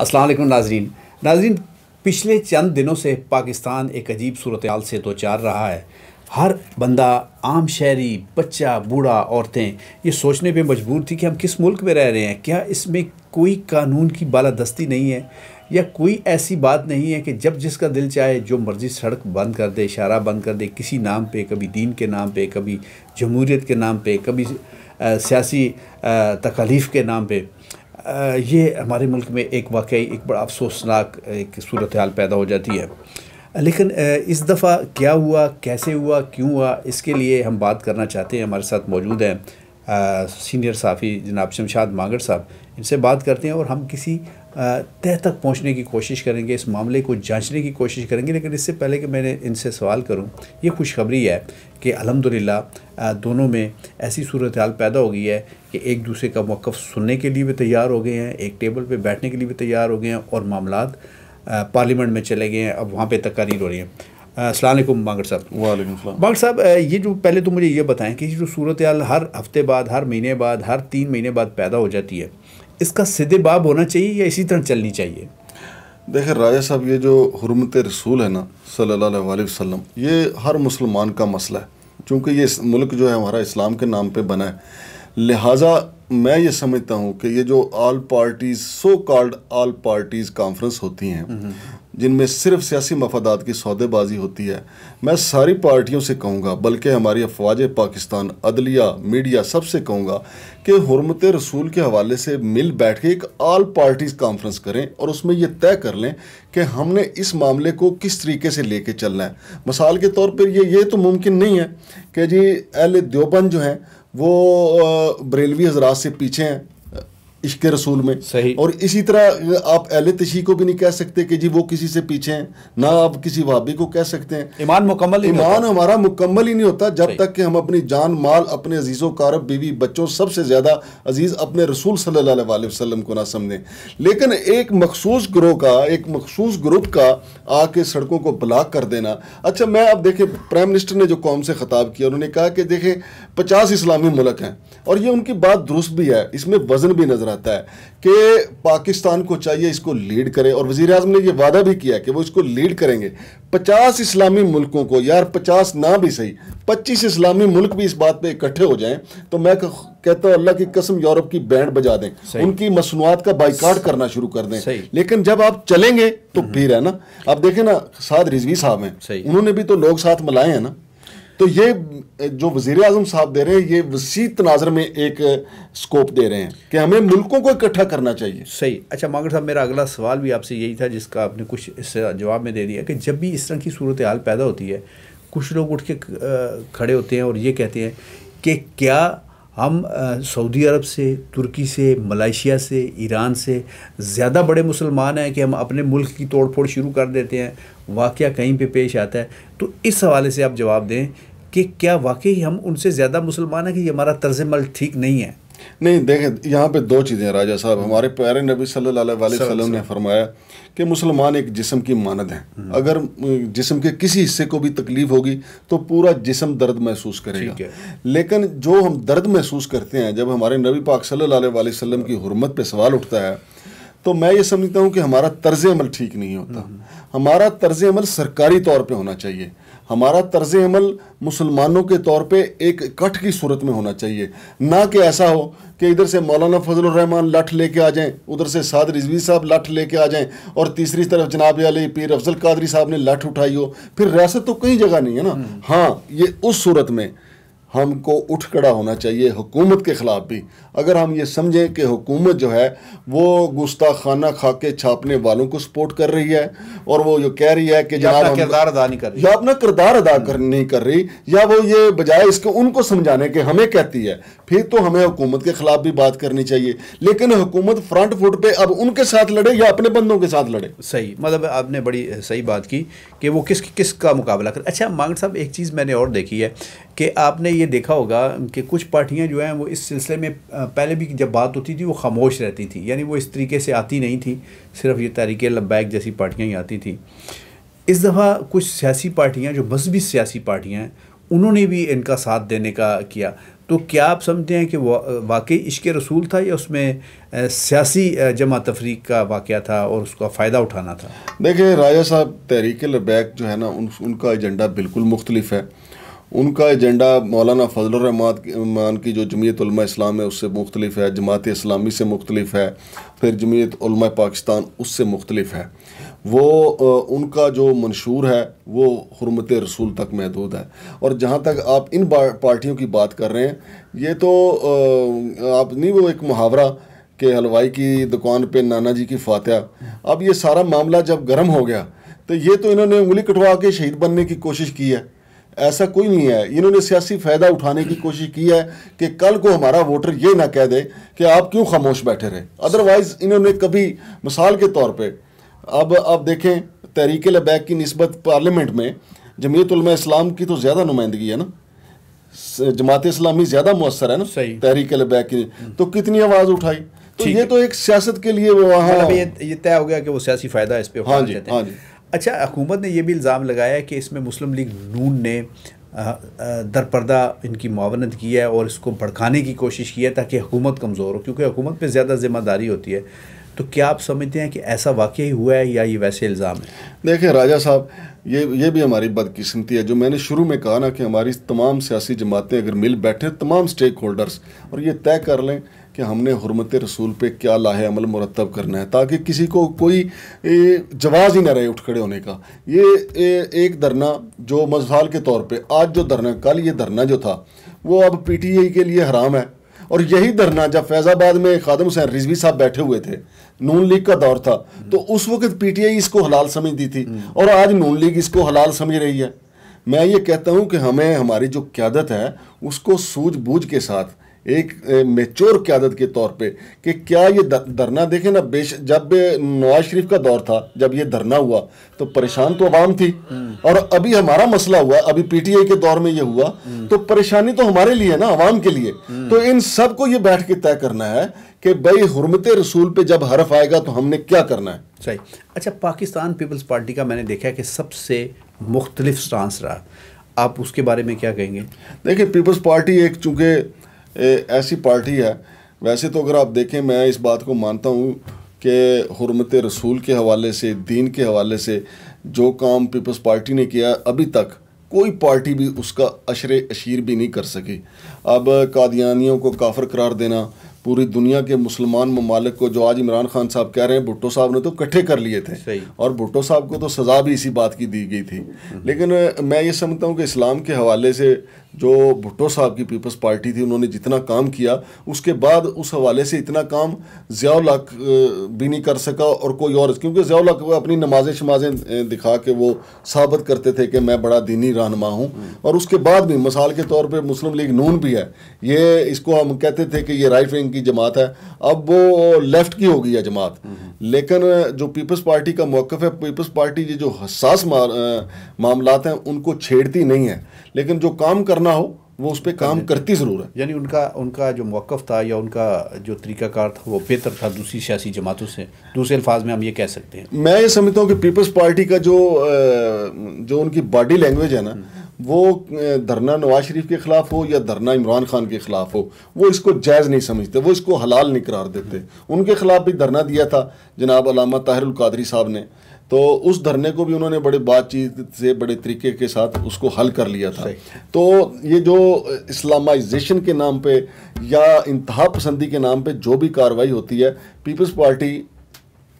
असलम नाजरीन नाजरीन पिछले चंद दिनों से पाकिस्तान एक अजीब सूरत हाल से दो तो चार रहा है हर बंदा आम शहरी बच्चा बूढ़ा औरतें ये सोचने पे मजबूर थी कि हम किस मुल्क में रह रहे हैं क्या इसमें कोई कानून की बालादस्ती नहीं है या कोई ऐसी बात नहीं है कि जब जिसका दिल चाहे जो मर्ज़ी सड़क बंद कर दे इशारा बंद कर दे किसी नाम पे कभी दीन के नाम पे कभी जमहूरीत के नाम पे कभी सियासी तकालीफ़ के नाम पे ये हमारे मुल्क में एक वाकई एक बड़ा अफसोसनाक एक सूरत हाल पैदा हो जाती है लेकिन इस दफ़ा क्या हुआ कैसे हुआ क्यों हुआ इसके लिए हम बात करना चाहते हैं हमारे साथ मौजूद हैं सीनियर साफ़ी जनाब शमशाद मांगड़ साहब इनसे बात करते हैं और हम किसी तह तक पहुंचने की कोशिश करेंगे इस मामले को जांचने की कोशिश करेंगे लेकिन इससे पहले कि मैंने इनसे सवाल करूं ये खुशखबरी है कि अलहमदिल्ला दोनों में ऐसी सूरत हाल पैदा हो गई है कि एक दूसरे का मौक़ सुनने के लिए भी तैयार हो गए हैं एक टेबल पर बैठने के लिए भी तैयार हो गए हैं और मामला पार्लियामेंट में चले गए हैं अब वहाँ पर तकारीर हो रही हैं असलम बागर साहब वाले बागर साहब ये जो पहले तो मुझे ये बताएं कि जो सूरत हाल हर हफ्ते बाद हर महीने बाद हर तीन महीने बाद पैदा हो जाती है इसका सीधे बाब होना चाहिए या इसी तरह चलनी चाहिए देखिए राजा साहब ये जो हरमत रसूल है ना सल्ला वसम ये हर मुसलमान का मसला है क्योंकि ये मुल्क जो है हमारा इस्लाम के नाम पर बना है लिहाजा मैं ये समझता हूँ कि ये जो all parties so called all parties conference होती हैं जिनमें सिर्फ सियासी मफादात की सौदेबाजी होती है मैं सारी पार्टियों से कहूँगा बल्कि हमारी अफवाज पाकिस्तान अदलिया मीडिया सबसे कहूँगा कि हरमत रसूल के हवाले से मिल बैठ के एक आल पार्टीज़ कॉन्फ्रेंस करें और उसमें यह तय कर लें कि हमने इस मामले को किस तरीके से ले कर चलना है मिसाल के तौर पर ये ये तो मुमकिन नहीं है कि जी अहल देवबंद जो हैं वो बरेलवी हजरात से पीछे हैं इश्क रसूल में सही और इसी तरह आप अहल तशी को भी नहीं कह सकते कि जी वो किसी से पीछे हैं ना आप किसी वाबी को कह सकते हैं ईमान मुकम्मल ईमान हमारा मुकम्मल ही नहीं होता जब तक कि हम अपनी जान माल अपने अजीज़ कारब बीवी बच्चों सबसे ज़्यादा अजीज़ अपने रसूल सल्ला को ना समझें लेकिन एक मखसूस ग्रोह का एक मखसूस ग्रुप का आके सड़कों को ब्लाक कर देना अच्छा मैं अब देखें प्राइम मिनिस्टर ने जो कौम से खताब किया उन्होंने कहा कि देखें पचास इस्लामी मुल्क हैं और ये उनकी बात दुरुस्त भी है इसमें वजन भी नज़र रहता है कि पाकिस्तान को चाहिए इसको लीड करे और वज़ी अजम ने यह वादा भी किया कि वो इसको लीड करेंगे पचास इस्लामी मुल्कों को यार पचास ना भी सही पच्चीस इस्लामी मुल्क भी इस बात पर इकट्ठे हो जाए तो मैं कहता हूँ अल्लाह की कसम यूरोप की बैंड बजा दें उनकी मसनूआत का बाइकाट करना शुरू कर दें लेकिन जब आप चलेंगे तो फिर हम्म। है ना आप देखें ना साद रिजवी साहब हैं उन्होंने भी तो लोग साथ मिलाए हैं ना तो ये जो वजीर अजम साहब दे रहे हैं ये वसी तनाजर में एक स्कोप दे रहे हैं कि हमें मुल्कों को इकट्ठा करना चाहिए सही अच्छा मांगड़ साहब मेरा अगला सवाल भी आपसे यही था जिसका आपने कुछ इस जवाब में दे दिया कि जब भी इस तरह की सूरत हाल पैदा होती है कुछ लोग उठ के खड़े होते हैं और ये कहते हैं कि क्या हम सऊदी अरब से तुर्की से मलेशिया से ईरान से ज़्यादा बड़े मुसलमान हैं कि हम अपने मुल्क की तोड़ फोड़ शुरू कर देते हैं वाक़ कहीं पे पेश आता है तो इस हवाले से आप जवाब दें कि क्या वाकई हम उनसे ज़्यादा मुसलमान हैं कि ये हमारा तर्ज मल ठीक नहीं है नहीं देखें यहाँ पे दो चीज़ें राजा साहब हमारे प्यारे नबी सल्लल्लाहु अलैहि वसल्लम ने फरमाया कि मुसलमान एक जिसम की मानद है हम्म। अगर जिसम के किसी हिस्से को भी तकलीफ होगी तो पूरा जिसम दर्द महसूस करेगा लेकिन जो हम दर्द महसूस करते हैं जब हमारे नबी पाक सल्लल्लाहु अलैहि वसल्लम की हरमत पर सवाल उठता है तो मैं ये समझता हूँ कि हमारा तर्ज अमल ठीक नहीं होता हम्म। हमारा तर्ज अमल सरकारी तौर पर होना चाहिए हमारा तर्ज अमल मुसलमानों के तौर पे एक इकट्ठ की सूरत में होना चाहिए ना कि ऐसा हो कि इधर से मौलाना फजल रहमान लठ लेके आ जाएं उधर से साद रिजवी साहब लठ लेके आ जाएं और तीसरी तरफ जनाब अली पीर अफजल कादरी साहब ने लठ उठाई हो फिर रियासत तो कई जगह नहीं है ना हम्म। हाँ ये उस सूरत में हमको उठ खड़ा होना चाहिए हुकूमत के ख़िलाफ़ भी अगर हम ये समझें कि हुकूमत जो है वो खाना खा के छापने वालों को सपोर्ट कर रही है और वो जो कह रही है कि जनाब अपना किरदार अदा नहीं कर रही या अपना किरदार अदा कर हम्म। नहीं कर रही या वो ये बजाय इसके उनको समझाने के हमें कहती है फिर तो हमें हुकूमत के ख़िलाफ़ भी बात करनी चाहिए लेकिन हुकूमत फ्रंट फुट पर अब उनके साथ लड़े या अपने बंदों के साथ लड़े सही मतलब आपने बड़ी सही बात की कि वो किस किस का मुकाबला कर अच्छा मांग साहब एक चीज़ मैंने और देखी है कि आपने ये देखा होगा कि कुछ पार्टियाँ जो हैं वो इस सिलसिले में पहले भी जब बात होती थी वो खामोश रहती थी यानी वो इस तरीके से आती नहीं थी सिर्फ ये तहरीक लबैक जैसी पार्टियाँ ही आती थी इस दफ़ा कुछ सियासी पार्टियाँ जो मजहबी सियासी पार्टियाँ हैं उन्होंने भी इनका साथ देने का किया तो क्या आप समझते हैं कि वाकई इश्क रसूल था या उसमें सियासी जमा तफरीक का वाक़ था और उसका फ़ायदा उठाना था देखिए राजा साहब तहरीक लबैक जो है ना उन उनका एजेंडा बिल्कुल मुख्तलिफ है उनका एजेंडा मौलाना फजल रहमान की जो जमीयत इस्लाम है उससे मुख्तलिफ है जमात इस्लामी से मुख्तलिफ है फिर जमीयत पाकिस्तान उससे मुख्तलिफ है वो उनका जो मंशूर है वो हरमत रसूल तक महदूद है और जहाँ तक आप इन पार्टियों की बात कर रहे हैं ये तो आप नहीं वो एक मुहावरा कि हलवाई की दुकान पर नाना जी की फातह अब ये सारा मामला जब गर्म हो गया तो ये तो इन्होंने उंगली कटवा के शहीद बनने की कोशिश की है ऐसा कोई नहीं है इन्होंने सियासी फ़ायदा उठाने की कोशिश की है कि कल को हमारा वोटर ये ना कह दे कि आप क्यों खामोश बैठे रहे अदरवाइज़ इन्होंने कभी मिसाल के तौर पर अब आप देखें तहरीक लबैक की नस्बत पार्लियामेंट में जमीतलमा इस्लाम की तो ज़्यादा नुमाइंदगी है ना जमात इस्लामी ज़्यादा मुसर है ना सही तहरीक लबैक की तो कितनी आवाज़ उठाई तो ये तो एक सियासत के लिए वहाँ मतलब ये तय हो गया कि वो सियासी फ़ायदा इस पर हाँ, हाँ जी हाँ जी अच्छा हुकूमत ने यह भी इल्ज़ाम लगाया कि इसमें मुस्लिम लीग नून ने दरपर्दा इनकी मावनत की है और इसको भड़काने की कोशिश की है ताकि हुकूमत कमज़ोर हो क्योंकि हुकूमत पे ज़्यादा ज़िम्मेदारी होती है तो क्या आप समझते हैं कि ऐसा ही हुआ है या ये वैसे इल्ज़ाम है देखें राजा साहब ये ये भी हमारी बदकिस्मती है जो मैंने शुरू में कहा ना कि हमारी तमाम सियासी जमातें अगर मिल बैठें तमाम स्टेक होल्डर्स और ये तय कर लें कि हमने हरमत रसूल पे क्या लाहे अमल मुरतब करना है ताकि किसी को कोई जवाज़ ही ना रहे उठ खड़े होने का ये एक धरना जो मजहाल के तौर पे आज जो धरना कल ये धरना जो था वो अब पी टी आई के लिए हराम है और यही धरना जब फैज़ाबाद में खादम हुसैन रिजवी साहब बैठे हुए थे नून लीग का दौर था तो उस वक्त आई इसको हलाल समझती थी और आज नून लीग इसको हलाल समझ रही है मैं ये कहता हूँ कि हमें हमारी जो क्यादत है उसको सूझबूझ के साथ एक मेच्योर क्यादत के तौर पे कि क्या ये धरना देखें ना बेश जब नवाज शरीफ का दौर था जब ये धरना हुआ तो परेशान तो आवाम थी और अभी हमारा मसला हुआ अभी पीटीआई के दौर में ये हुआ तो परेशानी तो हमारे लिए ना आवाम के लिए तो इन सब को ये बैठ के तय करना है कि भाई हरमत रसूल पे जब हरफ आएगा तो हमने क्या करना है सही अच्छा पाकिस्तान पीपल्स पार्टी का मैंने देखा है कि सबसे मुख्तलिफ स्टांस रहा आप उसके बारे में क्या कहेंगे देखिए पीपल्स पार्टी एक चूंकि ऐसी पार्टी है वैसे तो अगर आप देखें मैं इस बात को मानता हूँ कि हरमत रसूल के हवाले से दीन के हवाले से जो काम पीपल्स पार्टी ने किया अभी तक कोई पार्टी भी उसका अशर अशीर भी नहीं कर सकी अब कादियानियों को काफर करार देना पूरी दुनिया के मुसलमान ममालिक को जो आज इमरान खान साहब कह रहे हैं भुट्टो साहब ने तो इकट्ठे कर लिए थे और भुट्टो साहब को तो सज़ा भी इसी बात की दी गई थी लेकिन मैं ये समझता हूँ कि इस्लाम के हवाले से जो भुट्टो साहब की पीपल्स पार्टी थी उन्होंने जितना काम किया उसके बाद उस हवाले से इतना काम ज़ियाल भी नहीं कर सका और कोई और क्योंकि ज़ियाल अपनी नमाजें शमाजें दिखा के वो साबित करते थे कि मैं बड़ा दीनी रहनमा हूँ और उसके बाद भी मिसाल के तौर पर मुस्लिम लीग नून भी है ये इसको हम कहते थे कि ये राइट विंग की जमात है अब वो लेफ़्ट की हो गई है जमात लेकिन जो पीपल्स पार्टी का मौक़ है पीपल्स पार्टी ये जो हसास मामला हैं उनको छेड़ती नहीं है लेकिन जो काम कर करना हो वो उस पर काम करती ज़रूर है यानी उनका उनका जो मौक़ था या उनका जो तरीक़ाकार था वो बेहतर था दूसरी सियासी जमातों से दूसरे अल्फाज में हम ये कह सकते हैं मैं ये समझता हूँ कि पीपल्स पार्टी का जो जो उनकी बॉडी लैंग्वेज है ना वो धरना नवाज शरीफ के ख़िलाफ़ हो या धरना इमरान खान के ख़िलाफ़ हो वो इसको जायज़ नहीं समझते वो इसको हलाल नहीं करार देते उनके ख़िलाफ़ भी धरना दिया था जनाब अलामा ताहिर कादरी साहब ने तो उस धरने को भी उन्होंने बड़े बातचीत से बड़े तरीके के साथ उसको हल कर लिया था तो ये जो इस्लामाइजेशन के नाम पे या इंतहा पसंदी के नाम पे जो भी कार्रवाई होती है पीपल्स पार्टी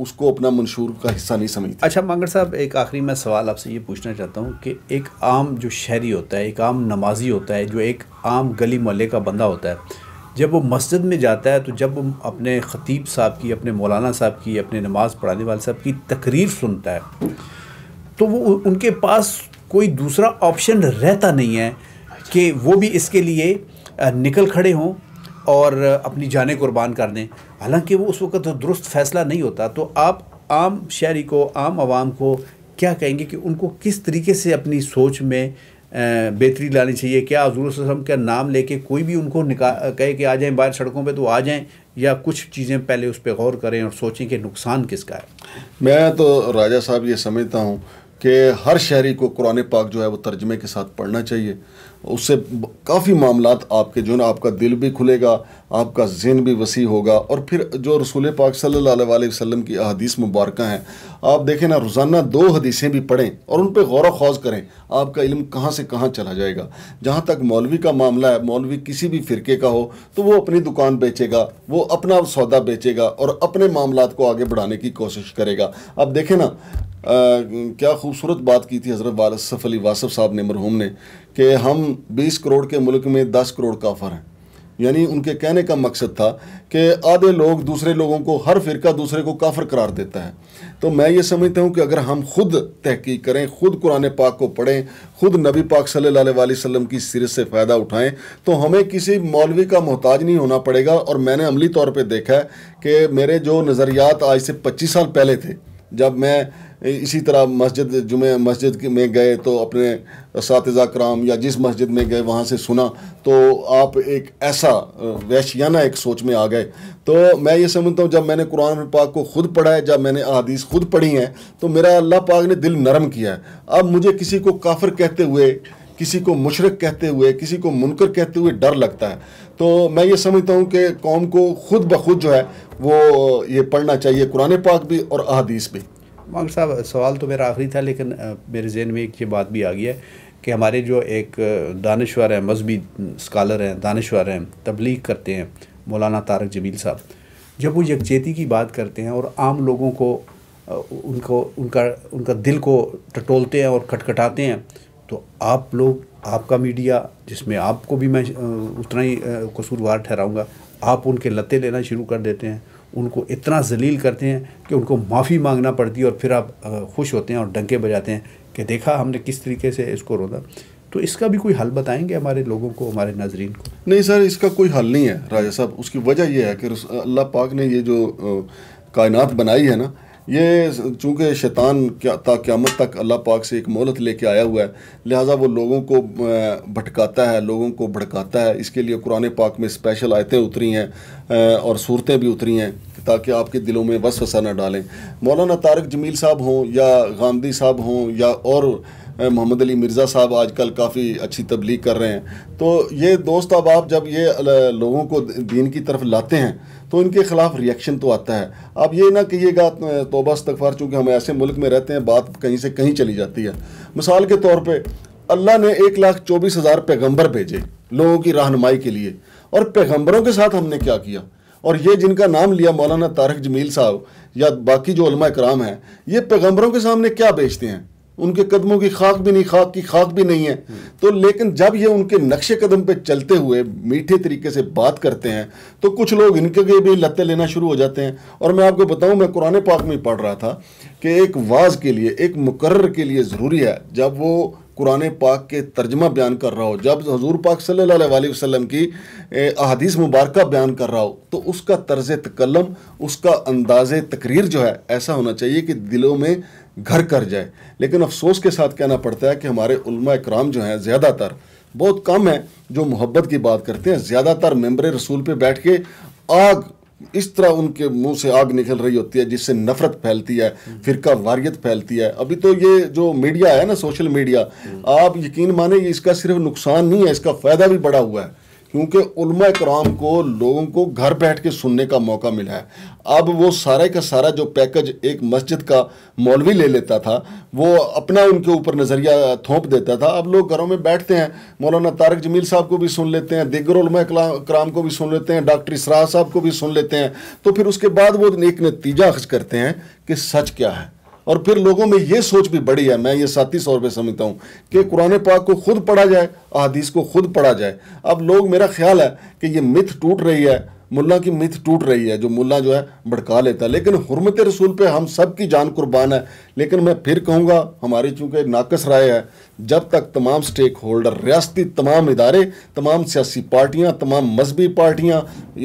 उसको अपना मंशूर का हिस्सा नहीं समझती अच्छा मांगड़ साहब एक आखिरी मैं सवाल आपसे ये पूछना चाहता हूँ कि एक आम जो शहरी होता है एक आम नमाजी होता है जो एक आम गली मोहल्ले का बंदा होता है जब वो मस्जिद में जाता है तो जब वो अपने ख़तीब साहब की अपने मौलाना साहब की अपने नमाज़ पढ़ाने वाले साहब की तकरीर सुनता है तो वो उनके पास कोई दूसरा ऑप्शन रहता नहीं है कि वो भी इसके लिए निकल खड़े हों और अपनी जानें कुर्बान कर दें हालांकि वो उस वक्त तो दुरुस्त फैसला नहीं होता तो आप आम शहरी को आम आवाम को क्या कहेंगे कि उनको किस तरीके से अपनी सोच में बेहतरी लानी चाहिए क्या हजूर वसम का नाम लेके कोई भी उनको निकाल कहे कि आ जाएं बाहर सड़कों पे तो आ जाएं या कुछ चीज़ें पहले उस पर गौर करें और सोचें कि नुकसान किसका है मैं तो राजा साहब ये समझता हूँ कि हर शहरी को कुरान पाक जो है वो तर्जमे के साथ पढ़ना चाहिए उससे काफ़ी मामला आपके जो ना आपका दिल भी खुलेगा आपका जहन भी वसी होगा और फिर जो रसूल पाक सल्ला वसम की अदीस मुबारक हैं आप देखें ना रोज़ाना दो हदीसें भी पढ़ें और उन पर गौर वौज़ करें आपका इल्म कहाँ से कहाँ चला जाएगा जहाँ तक मौलवी का मामला है मौलवी किसी भी फ़िरके का हो तो वो अपनी दुकान बेचेगा वो अपना सौदा बेचेगा और अपने मामला को आगे बढ़ाने की कोशिश करेगा अब देखें ना आ, क्या खूबसूरत बात की थी हज़रत वालसफ़ अली वासफ़ साहब ने मरहूम ने कि हम बीस करोड़ के मुल्क में दस करोड़ काफ़र हैं यानी उनके कहने का मकसद था कि आधे लोग दूसरे लोगों को हर फ़िरका दूसरे को काफर करार देता है तो मैं ये समझता हूँ कि अगर हम खुद तहकीक करें खुद कुरान पाक को पढ़ें खुद नबी पाक सल्लल्लाहु अलैहि वसल्लम की सीरत से फ़ायदा उठाएं तो हमें किसी मौलवी का मोहताज नहीं होना पड़ेगा और मैंने अमली तौर पर देखा है कि मेरे जो नज़रियात आज से पच्चीस साल पहले थे जब मैं इसी तरह मस्जिद जुमे मस्जिद में गए तो अपने साथजा कराम या जिस मस्जिद में गए वहाँ से सुना तो आप एक ऐसा वैशियाना एक सोच में आ गए तो मैं ये समझता हूँ जब मैंने कुरान पाक को ख़ुद पढ़ा है जब मैंने अदीस ख़ुद पढ़ी हैं तो मेरा अल्लाह पाक ने दिल नरम किया है अब मुझे किसी को काफिर कहते हुए किसी को मुशरक कहते हुए किसी को मुनकर कहते हुए डर लगता है तो मैं ये समझता हूँ कि कौम को खुद ब खुद जो है वो ये पढ़ना चाहिए कुरान पाक भी और अदीस भी मांग साहब सवाल तो मेरा आखिरी था लेकिन मेरे जहन में एक ये बात भी आ गई है कि हमारे जो एक दानश्वर हैं मजहबी स्कालर हैं दानश्वर हैं तबलीग करते हैं मौलाना तारक जमील साहब जब वो यकजहती की बात करते हैं और आम लोगों को उनको उनका उनका दिल को टटोलते हैं और खटखटाते हैं तो आप लोग आपका मीडिया जिसमें आपको भी मैं उतना ही कसूरवार ठहराऊँगा आप उनके लते लेना शुरू कर देते हैं उनको इतना जलील करते हैं कि उनको माफ़ी मांगना पड़ती है और फिर आप खुश होते हैं और डंके बजाते हैं कि देखा हमने किस तरीके से इसको रोना तो इसका भी कोई हल बताएंगे हमारे लोगों को हमारे नाजरीन को नहीं सर इसका कोई हल नहीं है राजा साहब उसकी वजह यह है कि अल्लाह पाक ने ये जो कायनात बनाई है ना ये चूँकि शैतान क्या ता क़्यामत तक अल्लाह पाक से एक मोहलत लेके आया हुआ है लिहाजा वो लोगों को भटकाता है लोगों को भड़काता है इसके लिए कुरान पाक में स्पेशल आयतें उतरी हैं और सूरतें भी उतरी हैं ताकि आपके दिलों में वस वसा ना डालें मौलाना तारक जमील साहब हों या गांधी साहब हों या और मोहम्मद अली मिर्ज़ा साहब आजकल काफ़ी अच्छी तबलीग कर रहे हैं तो ये दोस्त अब आप जब ये लोगों को दीन की तरफ लाते हैं तो इनके खिलाफ रिएक्शन तो आता है आप ये ना कहिएगा तोबा इस्तफार चूँकि हम ऐसे मुल्क में रहते हैं बात कहीं से कहीं चली जाती है मिसाल के तौर पर अल्लाह ने एक लाख चौबीस हज़ार पैगम्बर भेजे लोगों की रहनमाई के लिए और पैगम्बरों के साथ हमने क्या किया और ये जिनका नाम लिया मौलाना तारक जमील साहब या बाकी जो कराम हैं ये पैगम्बरों के सामने क्या बेचते हैं उनके कदमों की खाक भी नहीं खाक की खाक भी नहीं है तो लेकिन जब ये उनके नक्शे कदम पे चलते हुए मीठे तरीके से बात करते हैं तो कुछ लोग इनके लिए भी लते लेना शुरू हो जाते हैं और मैं आपको बताऊं मैं कुरान पाक में पढ़ रहा था कि एक वाज के लिए एक मुकर्र के लिए ज़रूरी है जब वो कुरान पाक के तर्जमा बयान कर रहा हो जब हजूर पाक सल्ला वसम की अदीस मुबारक बयान कर रहा हो तो उसका तर्ज तकलम उसका अंदाज तकरीर जो है ऐसा होना चाहिए कि दिलों में घर कर जाए लेकिन अफसोस के साथ कहना पड़ता है कि हमारे कराम जो हैं ज़्यादातर बहुत कम हैं जो मोहब्बत की बात करते हैं ज़्यादातर मेम्बर रसूल पर बैठ के आग इस तरह उनके मुंह से आग निकल रही होती है जिससे नफरत फैलती है फिरका वारियत फैलती है अभी तो ये जो मीडिया है ना सोशल मीडिया आप यकीन माने इसका सिर्फ नुकसान नहीं है इसका फ़ायदा भी बड़ा हुआ है क्योंकि उलमा कराम को लोगों को घर बैठ के सुनने का मौका मिला है अब वो सारे का सारा जो पैकेज एक मस्जिद का मौलवी ले लेता था वो अपना उनके ऊपर नज़रिया थोप देता था अब लोग घरों में बैठते हैं मौलाना तारक जमील साहब को भी सुन लेते हैं दिगर उलमा कराम को भी सुन लेते हैं डॉक्टर इसराह साहब को भी सुन लेते हैं तो फिर उसके बाद वो एक नतीजा अखज करते हैं कि सच क्या है और फिर लोगों में ये सोच भी बढ़ी है मैं ये साथी सौ पर समझता हूँ कि कुरान पाक को खुद पढ़ा जाए अदीस को खुद पढ़ा जाए अब लोग मेरा ख्याल है कि ये मिथ टूट रही है मुल्ला की मिथ टूट रही है जो मुल्ला जो है भड़का लेता है लेकिन हरमत रसूल पे हम सब की जान कुर्बान है लेकिन मैं फिर कहूँगा हमारी चूँकि नाकस राय है जब तक तमाम स्टेक होल्डर रियाती तमाम इदारे तमाम सियासी पार्टियाँ तमाम मजहबी पार्टियाँ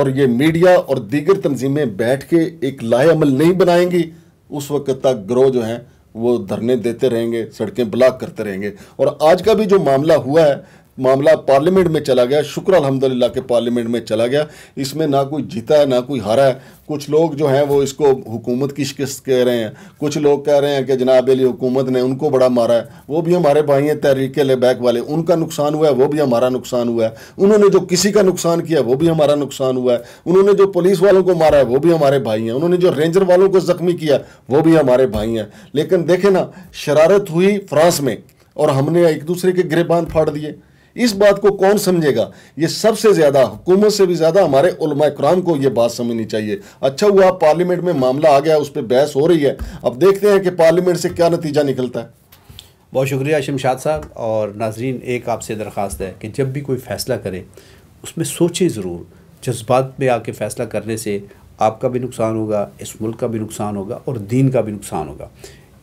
और ये मीडिया और दीगर तनजीमें बैठ के एक लाहेमल नहीं बनाएंगी उस वक्त तक ग्रोह जो हैं वो धरने देते रहेंगे सड़कें ब्लॉक करते रहेंगे और आज का भी जो मामला हुआ है मामला पार्लियामेंट में चला गया शुक्र अलहमदिल्ला के पार्लियामेंट में चला गया इसमें ना कोई जीता है ना कोई हारा है कुछ लोग जो हैं वो इसको हुकूमत की शिकस्त कह रहे हैं कुछ लोग कह रहे हैं कि जनाब अली हुकूमत ने उनको बड़ा मारा है वो भी हमारे भाई हैं तहरीक बैक वाले उनका नुकसान हुआ है वो भी हमारा नुकसान हुआ है उन्होंने जो किसी का नुकसान किया वो भी हमारा नुकसान हुआ है उन्होंने जो पुलिस वालों को मारा है वो भी हमारे भाई हैं उन्होंने जो रेंजर वालों को ज़ख्मी किया वो भी हमारे भाई हैं लेकिन देखे ना शरारत हुई फ्रांस में और हमने एक दूसरे के गिरेबान फाड़ दिए इस बात को कौन समझेगा ये सबसे ज़्यादा हुकूमत से भी ज़्यादा हमारे क्राम को ये बात समझनी चाहिए अच्छा हुआ पार्लियामेंट में मामला आ गया उस पर बहस हो रही है अब देखते हैं कि पार्लियामेंट से क्या नतीजा निकलता है बहुत शुक्रिया शमशाद साहब और नाजरीन एक आपसे दरख्वास्त है कि जब भी कोई फ़ैसला करें उसमें सोचें ज़रूर जज्बात में आके फ़ैसला करने से आपका भी नुकसान होगा इस मुल्क का भी नुकसान होगा और दीन का भी नुकसान होगा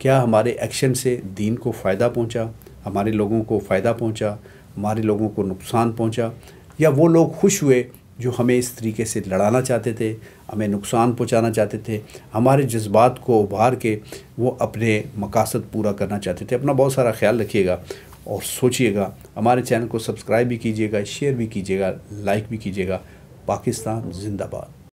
क्या हमारे एक्शन से दीन को फ़ायदा पहुंचा, हमारे लोगों को फ़ायदा पहुंचा, हमारे लोगों को नुकसान पहुंचा या वो लोग खुश हुए जो हमें इस तरीके से लड़ाना चाहते थे हमें नुकसान पहुंचाना चाहते थे हमारे जज्बात को उभार के वो अपने मकासद पूरा करना चाहते थे अपना बहुत सारा ख्याल रखिएगा और सोचिएगा हमारे चैनल को सब्सक्राइब भी कीजिएगा शेयर भी कीजिएगा लाइक भी कीजिएगा पाकिस्तान जिंदाबाद